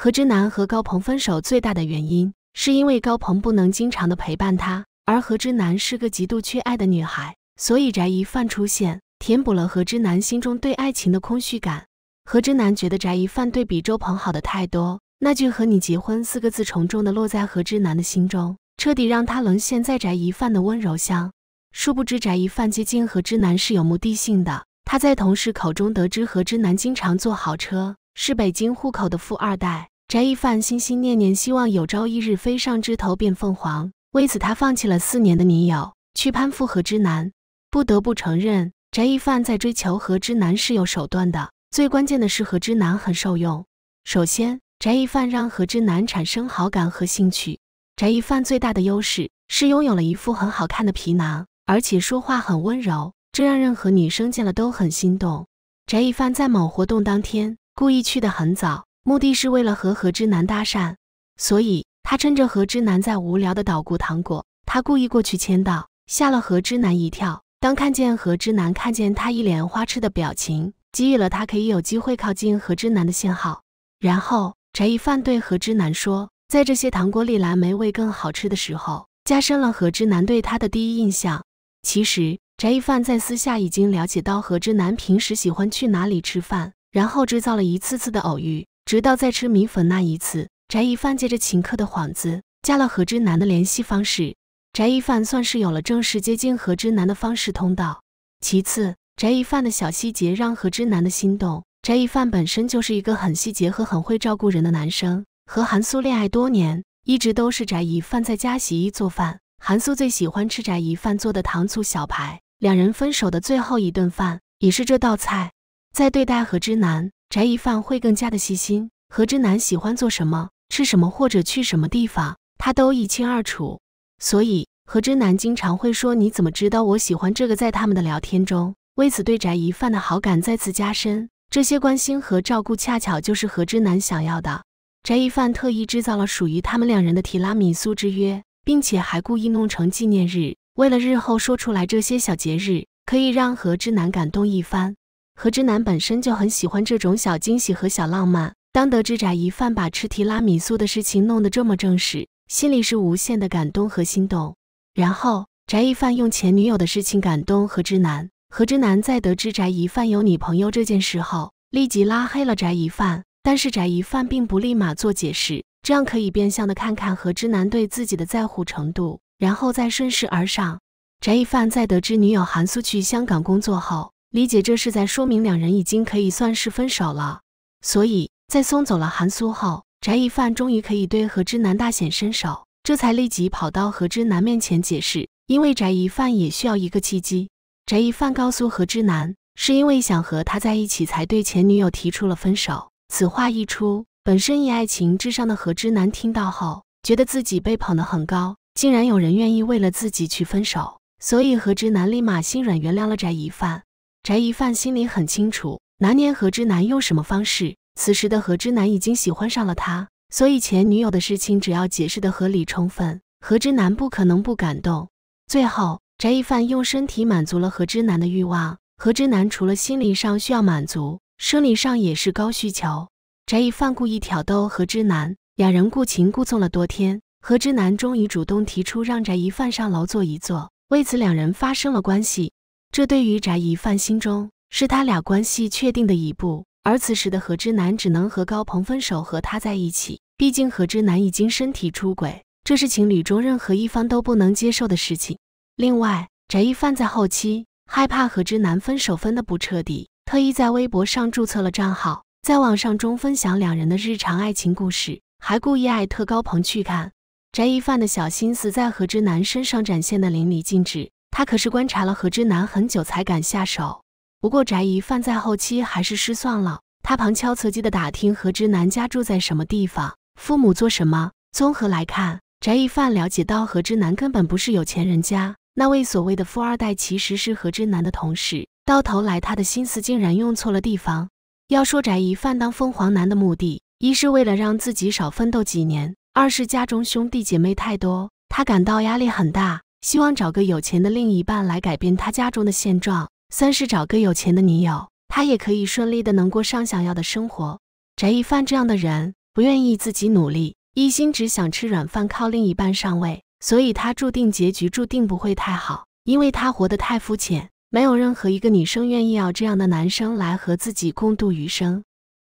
何之南和高鹏分手最大的原因，是因为高鹏不能经常的陪伴她，而何之南是个极度缺爱的女孩，所以翟一范出现，填补了何之南心中对爱情的空虚感。何之南觉得翟一范对比周鹏好的太多，那句“和你结婚”四个字重重的落在何之南的心中，彻底让他沦陷在翟一范的温柔乡。殊不知，翟一范接近何之南是有目的性的，他在同事口中得知何之南经常坐豪车。是北京户口的富二代翟一凡心心念念希望有朝一日飞上枝头变凤凰。为此，他放弃了四年的女友，去攀附何之南。不得不承认，翟一凡在追求何之南是有手段的。最关键的是，何之南很受用。首先，翟一凡让何之南产生好感和兴趣。翟一凡最大的优势是拥有了一副很好看的皮囊，而且说话很温柔，这让任何女生见了都很心动。翟一凡在某活动当天。故意去的很早，目的是为了和何之南搭讪，所以他趁着何之南在无聊的捣鼓糖果，他故意过去签到，吓了何之南一跳。当看见何之南，看见他一脸花痴的表情，给予了他可以有机会靠近何之南的信号。然后翟一范对何之南说，在这些糖果里蓝莓味更好吃的时候，加深了何之南对他的第一印象。其实翟一范在私下已经了解到何之南平时喜欢去哪里吃饭。然后制造了一次次的偶遇，直到在吃米粉那一次，翟一帆借着请客的幌子加了何之南的联系方式。翟一帆算是有了正式接近何之南的方式通道。其次，翟一帆的小细节让何之南的心动。翟一帆本身就是一个很细节和很会照顾人的男生，和韩苏恋爱多年，一直都是翟一帆在家洗衣做饭。韩苏最喜欢吃翟一帆做的糖醋小排，两人分手的最后一顿饭也是这道菜。在对待何之南，翟一范会更加的细心。何之南喜欢做什么、吃什么或者去什么地方，他都一清二楚。所以何之南经常会说：“你怎么知道我喜欢这个？”在他们的聊天中，为此对翟一范的好感再次加深。这些关心和照顾恰巧就是何之南想要的。翟一范特意制造了属于他们两人的提拉米苏之约，并且还故意弄成纪念日，为了日后说出来这些小节日，可以让何之南感动一番。何之南本身就很喜欢这种小惊喜和小浪漫。当得知翟一范把吃提拉米苏的事情弄得这么正式，心里是无限的感动和心动。然后，翟一范用前女友的事情感动何之南。何之南在得知翟一范有女朋友这件事后，立即拉黑了翟一范。但是翟一范并不立马做解释，这样可以变相的看看何之南对自己的在乎程度，然后再顺势而上。翟一范在得知女友韩苏去香港工作后。理解这是在说明两人已经可以算是分手了，所以在送走了韩苏后，翟一范终于可以对何之南大显身手，这才立即跑到何之南面前解释，因为翟一范也需要一个契机。翟一范告诉何之南，是因为想和他在一起才对前女友提出了分手。此话一出，本身以爱情至上的何之南听到后，觉得自己被捧得很高，竟然有人愿意为了自己去分手，所以何之南立马心软原谅了翟一范。翟一范心里很清楚，拿捏何之南用什么方式。此时的何之南已经喜欢上了他，所以前女友的事情只要解释的合理充分，何之南不可能不感动。最后，翟一范用身体满足了何之南的欲望。何之南除了心理上需要满足，生理上也是高需求。翟一范故意挑逗何之南，两人故情故纵了多天，何之南终于主动提出让翟一范上楼坐一坐，为此两人发生了关系。这对于翟一范心中是他俩关系确定的一步，而此时的何之南只能和高鹏分手，和他在一起。毕竟何之南已经身体出轨，这是情侣中任何一方都不能接受的事情。另外，翟一范在后期害怕何之南分手分的不彻底，特意在微博上注册了账号，在网上中分享两人的日常爱情故事，还故意艾特高鹏去看。翟一范的小心思在何之南身上展现的淋漓尽致。他可是观察了何之南很久才敢下手，不过翟一范在后期还是失算了。他旁敲侧击地打听何之南家住在什么地方，父母做什么。综合来看，翟一范了解到何之南根本不是有钱人家，那位所谓的富二代其实是何之南的同事。到头来，他的心思竟然用错了地方。要说翟一范当凤凰男的目的，一是为了让自己少奋斗几年，二是家中兄弟姐妹太多，他感到压力很大。希望找个有钱的另一半来改变他家中的现状，三是找个有钱的女友，他也可以顺利的能过上想要的生活。翟一帆这样的人不愿意自己努力，一心只想吃软饭，靠另一半上位，所以他注定结局注定不会太好，因为他活得太肤浅，没有任何一个女生愿意要这样的男生来和自己共度余生。